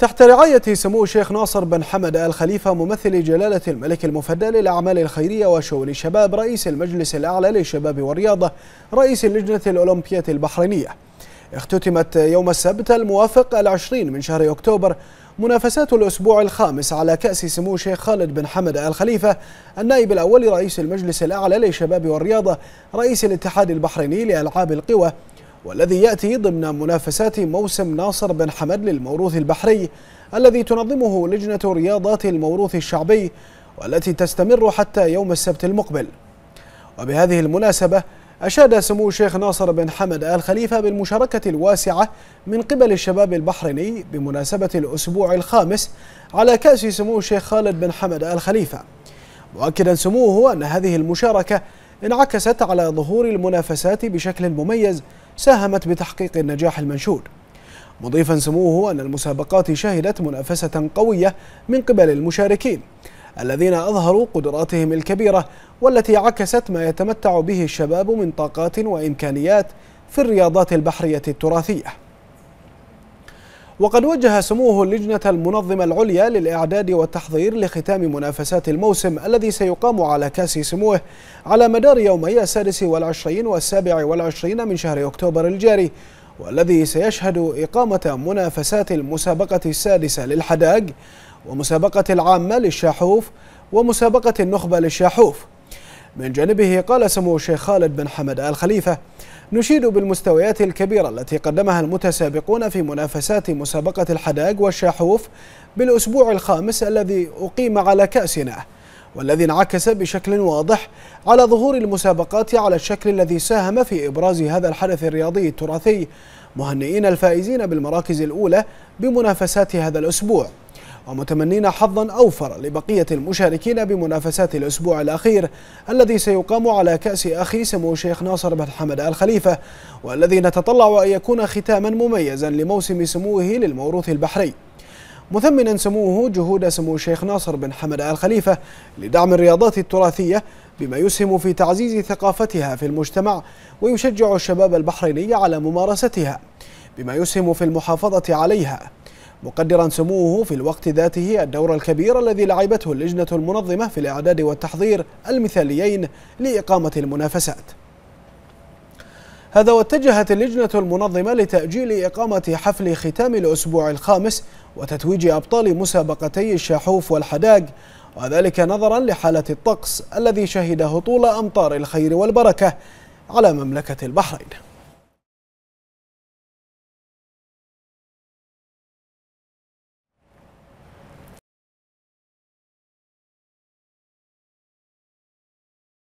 تحت رعاية سمو الشيخ ناصر بن حمد آل خليفة ممثل جلالة الملك المفدى للأعمال الخيرية وشؤون الشباب رئيس المجلس الأعلى للشباب والرياضة رئيس اللجنة الأولمبية البحرينية اختتمت يوم السبت الموافق العشرين من شهر أكتوبر منافسات الأسبوع الخامس على كأس سمو الشيخ خالد بن حمد آل خليفة النائب الأول رئيس المجلس الأعلى للشباب والرياضة رئيس الاتحاد البحريني لألعاب القوى والذي يأتي ضمن منافسات موسم ناصر بن حمد للموروث البحري الذي تنظمه لجنة رياضات الموروث الشعبي والتي تستمر حتى يوم السبت المقبل وبهذه المناسبة أشاد سمو الشيخ ناصر بن حمد آل خليفة بالمشاركة الواسعة من قبل الشباب البحريني بمناسبة الأسبوع الخامس على كأس سمو الشيخ خالد بن حمد آل خليفة مؤكدا سموه أن هذه المشاركة انعكست على ظهور المنافسات بشكل مميز ساهمت بتحقيق النجاح المنشود مضيفا سموه أن المسابقات شهدت منافسة قوية من قبل المشاركين الذين أظهروا قدراتهم الكبيرة والتي عكست ما يتمتع به الشباب من طاقات وإمكانيات في الرياضات البحرية التراثية وقد وجه سموه اللجنة المنظمة العليا للإعداد والتحضير لختام منافسات الموسم الذي سيقام على كاس سموه على مدار يومي السادس والعشرين والسابع والعشرين من شهر أكتوبر الجاري والذي سيشهد إقامة منافسات المسابقة السادسة للحداق ومسابقة العامة للشاحوف ومسابقة النخبة للشاحوف من جانبه قال سمو الشيخ خالد بن حمد آل خليفة نشيد بالمستويات الكبيرة التي قدمها المتسابقون في منافسات مسابقة الحداق والشاحوف بالأسبوع الخامس الذي أقيم على كأسنا والذي انعكس بشكل واضح على ظهور المسابقات على الشكل الذي ساهم في إبراز هذا الحدث الرياضي التراثي مهنئين الفائزين بالمراكز الأولى بمنافسات هذا الأسبوع ومتمنين حظا أوفر لبقية المشاركين بمنافسات الأسبوع الأخير الذي سيقام على كأس أخي سمو الشيخ ناصر بن حمد آل خليفة والذي نتطلع أن يكون ختاما مميزا لموسم سموه للموروث البحري مثمنا سموه جهود سمو الشيخ ناصر بن حمد آل خليفة لدعم الرياضات التراثية بما يسهم في تعزيز ثقافتها في المجتمع ويشجع الشباب البحريني على ممارستها بما يسهم في المحافظة عليها مقدرا سموه في الوقت ذاته الدور الكبير الذي لعبته اللجنة المنظمة في الإعداد والتحضير المثاليين لإقامة المنافسات هذا واتجهت اللجنة المنظمة لتأجيل إقامة حفل ختام الأسبوع الخامس وتتويج أبطال مسابقتي الشاحوف والحداق وذلك نظرا لحالة الطقس الذي شهد هطول أمطار الخير والبركة على مملكة البحرين